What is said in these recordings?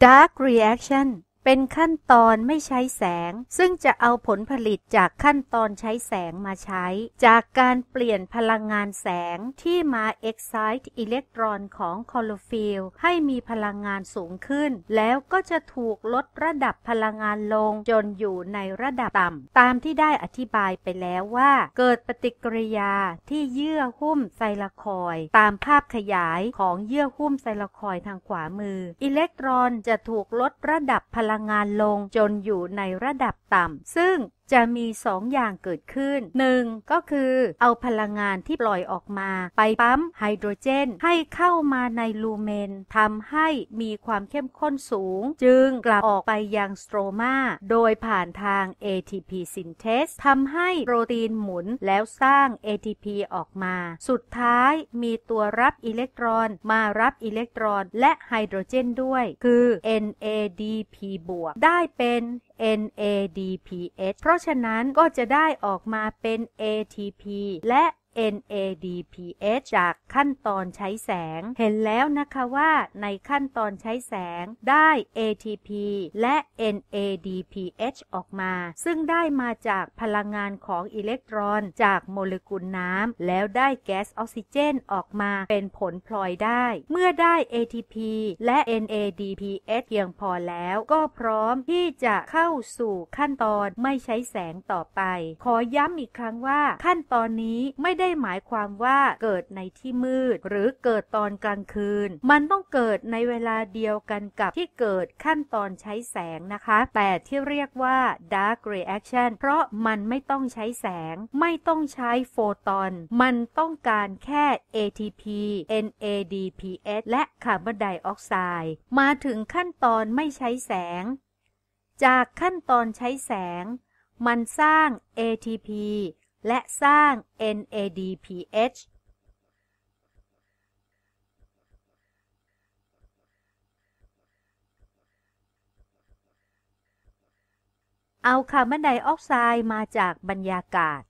Dark Reaction เป็นขั้นตอนไม่ใช้แสง ซึ่งจะเอาผลผลิตจากขั้นตอนใช้แสงมาใช้ จากการเปลี่ยนพลังงานแสงที่มา excite อิเล็กตรอนของคลอโรฟิลให้มีพลังงานสูงขึ้น แล้วก็จะถูกลดระดับพลังงานลงจนอยู่ในระดับต่ำ ตามที่ได้อธิบายไปแล้วว่า เกิดปฏิกิริยาที่เยื่อหุ้มไซลาคอย ตามภาพขยายของเยื่อหุ้มไซลาคอยทางขวามือ อิเล็กตรอนจะถูกลดระดับพลังลังงานลงจนอยู่ในระดับต่ำ ซึ่งจะมี2ออย่างเกิดขึ้น 1. ก็คือเอาพลังงานที่ปล่อยออกมา ไปปั๊มไฮโดรเจนให้เข้ามาในลูเมนทำให้มีความเข้มข้นสูง จึงกลับออกไปยังสโตรมาโดยผ่านทาง ATP synthase ทำให้โปรตีนหมุนแล้วสร้าง ATP ออกมา สุดท้ายมีตัวรับอิเล็กตรอนมารับอิเล็กตรอนและไฮโดรเจนด้วย คือ NADP บวก ได้เป็น NADPH เพราะฉะนั้นก็จะได้ออกมาเป็น ATP และ NADPH จากขั้นตอนใช้แสง เห็นแล้วนะคะว่าในขั้นตอนใช้แสงได้ ATP และ NADPH ออกมา ซึ่งได้มาจากพลังงานของอิเล็กตรอนจากโมเลกุลน้ำแล้วได้แก๊สออกซิเจนออกมา เป็นผลพลอยได้ เมื่อได้ ATP และ NADPH เพียงพอแล้วก็พร้อมที่จะเข้าสู่ขั้นตอนไม่ใช้แสงต่อไป ขอย้ำอีกครั้งว่าขั้นตอนนี้ไม่ได้ได้หมายความว่าเกิดในที่มืดหรือเกิดตอนกลางคืน มันต้องเกิดในเวลาเดียวกันกับที่เกิดขั้นตอนใช้แสงนะคะ แต่ที่เรียกว่า dark reaction เพราะมันไม่ต้องใช้แสง ไม่ต้องใช้โฟตอน มันต้องการแค่ ATP NADPH และคาร์บอนไดออกไซด์มาถึงขั้นตอนไม่ใช้แสง จากขั้นตอนใช้แสง มันสร้าง ATP และสร้าง NADPH เอาคาร์บอนไดออกไซด์มาจากบรรยากาศ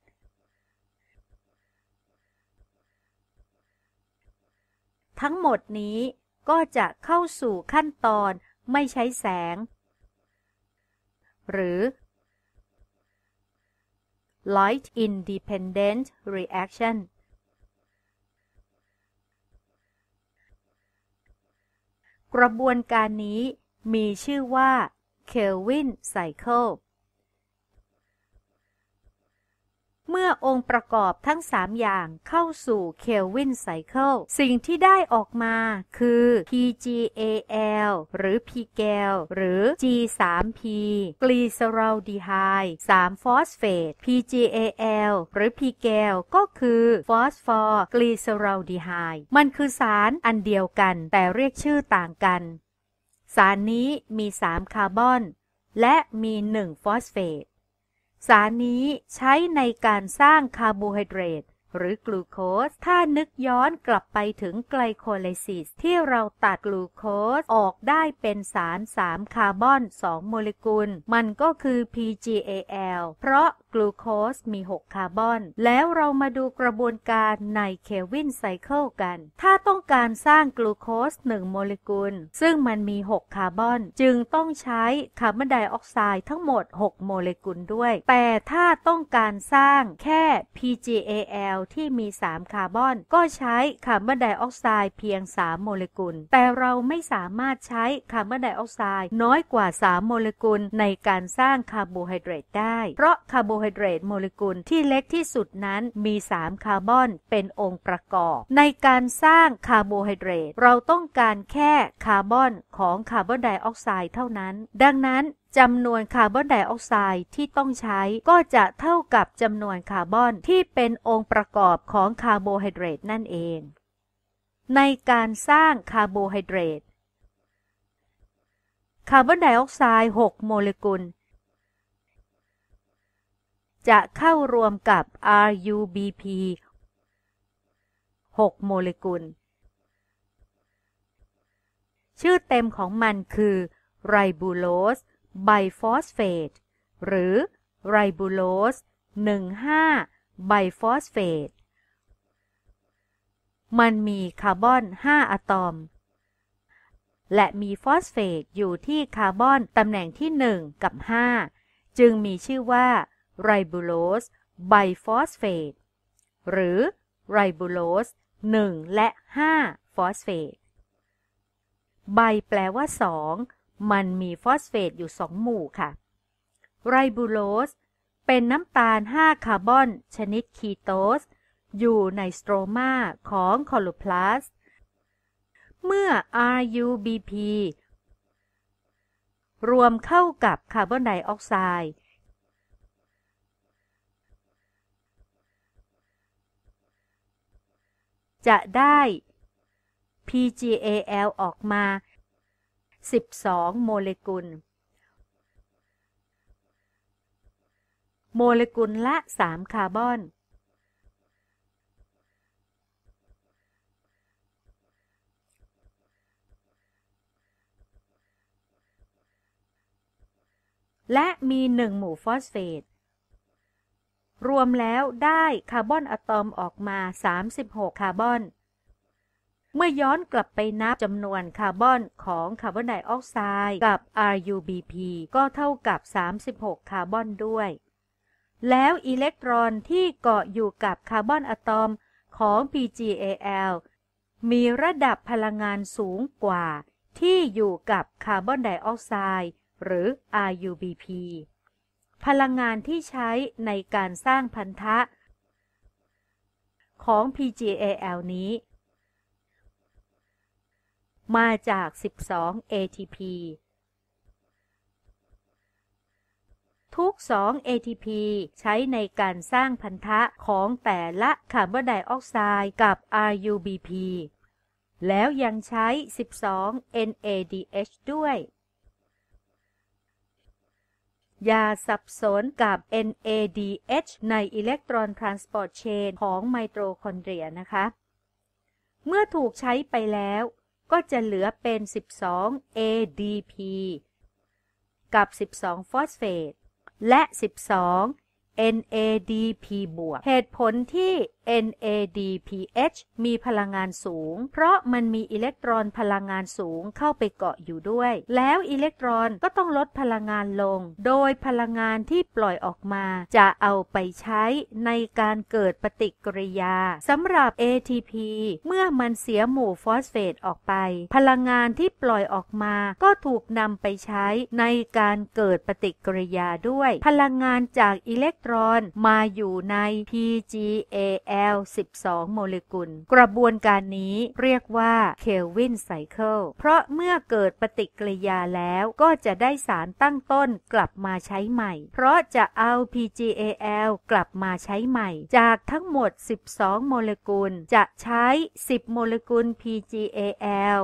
ทั้งหมดนี้ก็จะเข้าสู่ขั้นตอนไม่ใช้แสง หรือ light independent reaction กระบวนการนี้มีชื่อว่า Kelvin cycle เมื่อองค์ประกอบทั้ง 3 อย่างเข้าสู่เคลวินไซเคิลสิ่งที่ได้ออกมาคือ PGAL หรือ PGAL หรือ G3P กลีเซอรอลดีไฮ3ฟอสเฟต PGAL หรือ PGAL ก็คือฟอสฟอร์กลีเซอรอลดีไฮด์มันคือสารอันเดียวกันแต่เรียกชื่อต่างกัน สารนี้มี 3 คาร์บอน และมี 1ฟอสเฟตสารนี้ใช้ในการสร้างคาร์โบไฮเดรตหรือกลูโคสถ้านึกย้อนกลับไปถึงไกลโคไลซิสที่เราตัดกลูโคสออกได้เป็นสาร3คาร์บอน 2 โมเลกุล มันก็คือ PGAL เพราะกลูโคสมี 6 คาร์บอน แล้วเรามาดูกระบวนการในเควินไซเคิลกัน ถ้าต้องการสร้างกลูโคส 1 โมเลกุล ซึ่งมันมี 6 คาร์บอน จึงต้องใช้คาร์บอนไดออกไซด์ทั้งหมด 6 โมเลกุลด้วย แต่ถ้าต้องการสร้างแค่ PGAL ที่มี 3 คาร์บอน ก็ใช้คาร์บอนไดออกไซด์เพียง 3 โมเลกุล แต่เราไม่สามารถใช้คาร์บอนไดออกไซด์น้อยกว่า 3 โมเลกุลในการสร้างคาร์โบไฮเดรตได้ เพราะคาร์โบไฮเดรตโมเลกุลที่เล็กที่สุดนั้นมี3คาร์บอนเป็นองค์ประกอบในการสร้างคาร์โบไฮเดรตเราต้องการแค่คาร์บอนของคาร์บอนไดออกไซด์เท่านั้น ดังนั้นจำนวนคาร์บอนไดออกไซด์ที่ต้องใช้ก็จะเท่ากับจำนวนคาร์บอนที่เป็นองค์ประกอบของคาร์โบไฮเดรตนั่นเอง ในการสร้างคาร์โบไฮเดรตคาร์บอนไดออกไซด์6 โมเลกุลจะเข้ารวมกับ RUBP 6 โมเลกุล ชื่อเต็มของมันคือไรบูโลสไบฟอสเฟตหรือไรบูโลส15ไบฟอสเฟตมันมีคาร์บอน 5 อะตอม และมีฟอสเฟตอยู่ที่คาร์บอน ตำแหน่งที่ 1 กับ 5 จึงมีชื่อว่าไรบูโลสไบฟอสเฟตหรือไรบูโลส1และ5ฟอสเฟตใบแปลว่า 2มันมีฟอสเฟตอยู่ 2 หมู่ค่ะไรบูโลสเป็นน้ำตาล 5 คาร์บอน ชนิดคีโตสอยู่ในสโตรมาของคอลูพลาสเมื่อ RUBP รวมเข้ากับคาร์บอนไดออกไซด์จะได้ PGAL ออกมา 12 โมเลกุล โมเลกุลละ 3 คาร์บอน และมี 1 หมู่ฟอสเฟตรวมแล้วได้คาร์บอนอะตอมออกมา 36 คาร์บอน เมื่อย้อนกลับไปนับจำนวนคาร์บอนของคาร์บอนไดออกไซด์กับ RUBP ก็เท่ากับ 36 คาร์บอนด้วย แล้วอิเล็กตรอนที่เกาะอยู่กับคาร์บอนอะตอมของ PGAL มีระดับพลังงานสูงกว่าที่อยู่กับคาร์บอนไดออกไซด์หรือ RUBP พลังงานที่ใช้ในการสร้างพันธะ ของ PGAL นี้ มาจาก 12 ATP ทุก 2 ATP ใช้ในการสร้างพันธะของแต่ละคาร์บอนไดออกไซด์กับ RUBP แล้วยังใช้ 12 NADH ด้วยอย่าสับสนกับ NADH ในอิเล็กตรอนทรานสปอร์ตเชนของไมโตคอนเดรียนะคะ เมื่อถูกใช้ไปแล้ว ก็จะเหลือเป็น 12 ADP กับ 12 ฟอสเฟต และ 12 NADP บวกเหตุผลที่ NADPH มีพลังงานสูง เพราะมันมีอิเล็กตรอนพลังงานสูงเข้าไปเกาะอยู่ด้วย แล้วอิเล็กตรอนก็ต้องลดพลังงานลง โดยพลังงานที่ปล่อยออกมา จะเอาไปใช้ในการเกิดปฏิกิริยาสำหรับ ATP เมื่อมันเสียหมู่ฟอสเฟตออกไปพลังงานที่ปล่อยออกมา ก็ถูกนำไปใช้ในการเกิดปฏิกิริยาด้วย พลังงานจากอิเล็กตรอนมาอยู่ใน PGAS ว12 โมเลกุล กระบวนการนี้เรียกว่า เคลวินไซเคิล เพราะเมื่อเกิดปฏิกิริยาแล้ว ก็จะได้สารตั้งต้นกลับมาใช้ใหม่ เพราะจะเอา PGAL กลับมาใช้ใหม่ จากทั้งหมด 12 โมเลกุล จะใช้ 10 โมเลกุล PGAL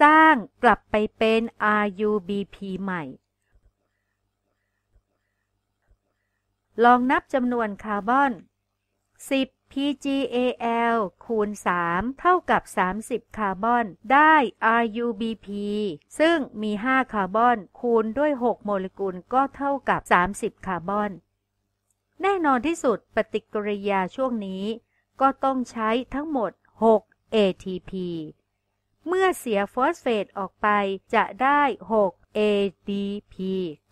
สร้างกลับไปเป็น RUBP ใหม่ลองนับจำนวนคาร์บอน 10 PGAL คูณ 3 เท่ากับ 30 คาร์บอน ได้ RUBP ซึ่งมี 5 คาร์บอน คูณด้วย 6 โมเลกุล ก็เท่ากับ 30 คาร์บอน แน่นอนที่สุดปฏิกิริยาช่วงนี้ ก็ต้องใช้ทั้งหมด 6 ATP เมื่อเสียฟอสเฟตออกไปจะได้ 6 ADP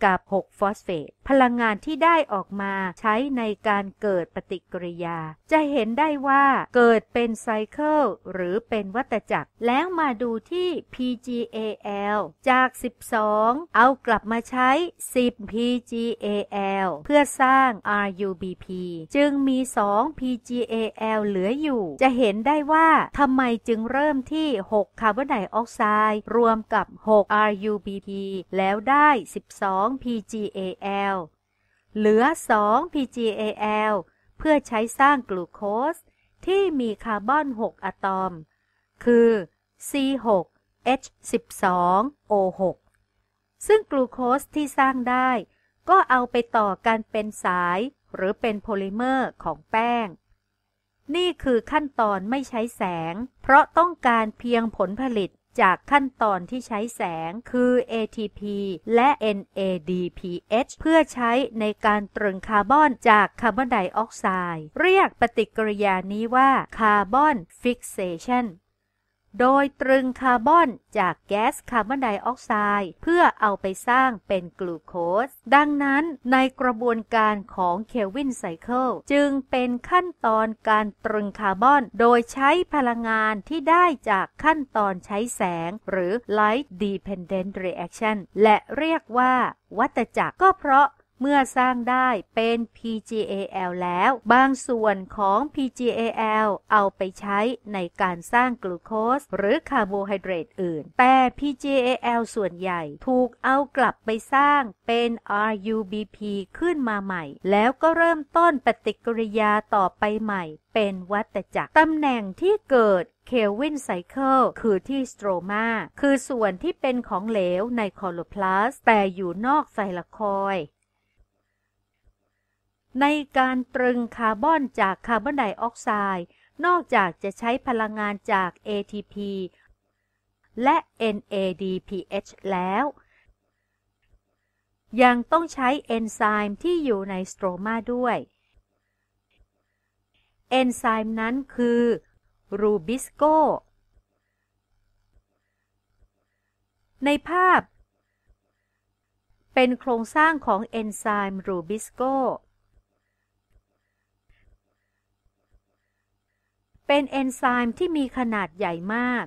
กับ 6 ฟอสเฟตพลังงานที่ได้ออกมาใช้ในการเกิดปฏิกิริยา จะเห็นได้ว่าเกิดเป็นไซเคิลหรือเป็นวัตจักร แล้วมาดูที่ PGAL จาก 12 เอากลับมาใช้ 10 PGAL เพื่อสร้าง RUBP จึงมี 2 PGAL เหลืออยู่ จะเห็นได้ว่าทำไมจึงเริ่มที่6คาร์บอนไดออกไซด์รวมกับ 6 RUBP แล้วได้ 12 PGAL เหลือ2 PGAL เพื่อใช้สร้างกลูโคสที่มีคาร์บอน 6 อะตอม คือ C6H12O6 ซึ่งกลูโคสที่สร้างได้ก็เอาไปต่อกันเป็นสายหรือเป็นโพลิเมอร์ของแป้ง นี่คือขั้นตอนไม่ใช้แสงเพราะต้องการเพียงผลผลิตจากขั้นตอนที่ใช้แสงคือ ATP และ NADPH เพื่อใช้ในการตรึงคาร์บอนจากคาร์บอนไดออกไซด์เรียกปฏิกิริยานี้ว่าคาร์บอนฟิกเซชันโดยตรึงคาร์บอนจากแก๊สคาร์บอนไดออกไซด์เพื่อเอาไปสร้างเป็นกลูโคสดังนั้นในกระบวนการของเควินไซเคิลจึงเป็นขั้นตอนการตรึงคาร์บอน โดยใช้พลังงานที่ได้จากขั้นตอนใช้แสงหรือ light dependent reaction และเรียกว่าวัตจักรก็เพราะเมื่อสร้างได้เป็น PGAL แล้วบางส่วนของ PGAL เอาไปใช้ในการสร้างกลูโคสหรือคาร์โบไฮเดรตอื่น แต่ PGAL ส่วนใหญ่ ถูกเอากลับไปสร้างเป็น RUBP ขึ้นมาใหม่ แล้วก็เริ่มต้นปฏิกิริยาต่อไปใหม่ เป็นวัตจักรตำแหน่งที่เกิดเควินไซเคิลคือที่สโตรมาคือส่วนที่เป็นของเหลวในคอโลพลาสแต่อยู่นอกไซลคอยในการตรึงคาร์บอนจากคาร์บอนไดออกไซด์นอกจากจะใช้พลังงานจาก ATP และ NADPH แล้ว ยังต้องใช้เอนไซม์ที่อยู่ในสโตรมาด้วย เอนไซม์นั้นคือรูบิสโกในภาพเป็นโครงสร้างของเอนไซม์รูบิสโกเป็นเอนไซม์ที่มีขนาดใหญ่มาก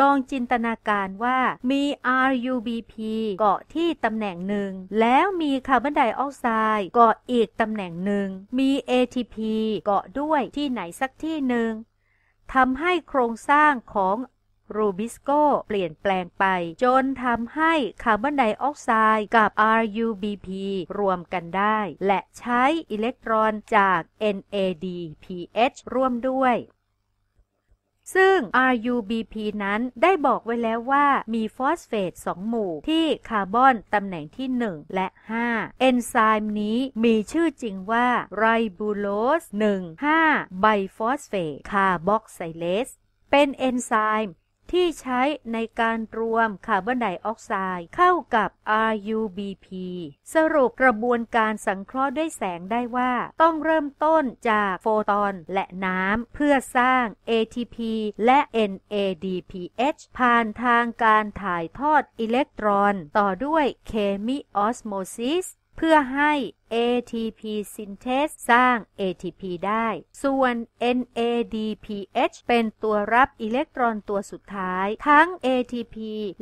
ลองจินตนาการว่ามี RUBP เกาะที่ ตำแหน่งหนึ่ง แล้วมีคาร์บอนไดออกไซด์เกาะอีก ตำแหน่งหนึ่ง มี ATP เกาะด้วยที่ไหนสักที่หนึ่งทำให้โครงสร้างของรูบิสโกเปลี่ยนแปลงไป จนทำให้คาร์บอนไดออกไซด์กับ RUBP รวมกันได้ และใช้อิเล็กตรอนจาก NADPH ร่วมด้วย ซึ่ง RUBP นั้นได้บอกไว้แล้วว่ามีฟอสเฟต2 หมู่ที่คาร์บอนตำแหน่งที่ 1 และ5เอนไซม์นี้มีชื่อจริงว่าไรบูโลส1,5ไบฟอสเฟตคาร์บอกไซเลสเป็นเอนไซม์ที่ใช้ในการรวมคาร์บอนไดออกไซด์เข้ากับ RUBP สรุปกระบวนการสังเคราะห์ด้วยแสงได้ว่า ต้องเริ่มต้นจากโฟตอนและน้ำ เพื่อสร้าง ATP และ NADPH ผ่านทางการถ่ายทอดอิเล็กตรอน ต่อด้วยเคมีออสโมซิสเพื่อให้ ATP synthase สร้าง ATP ได้ ส่วน NADPH เป็นตัวรับอิเล็กตรอนตัวสุดท้าย ทั้ง ATP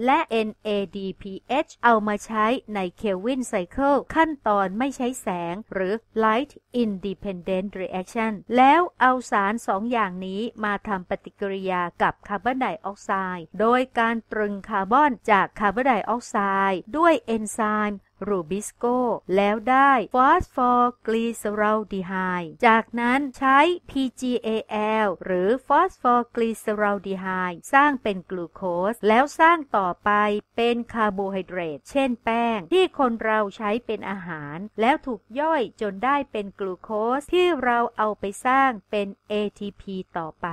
และ NADPH เอามาใช้ในเควินไซเคิลขั้นตอนไม่ใช้แสงหรือ light independent reaction แล้วเอาสารสองอย่างนี้มาทำปฏิกิริยากับคาร์บอนไดออกไซด์ โดยการตรึงคาร์บอนจากคาร์บอนไดออกไซด์ด้วยเอนไซม์รูบิสโกแล้วได้ฟอสฟอร์กลีเซอรอลดีไฮด์ จากนั้นใช้ PGAL หรือฟอสฟอร์กลีเซอรอลดีไฮด์สร้างเป็นกลูโคสแล้วสร้างต่อไปเป็นคาร์โบไฮเดรตเช่นแป้งที่คนเราใช้เป็นอาหาร แล้วถูกย่อยจนได้เป็นกลูโคสที่เราเอาไปสร้างเป็น ATP ต่อไป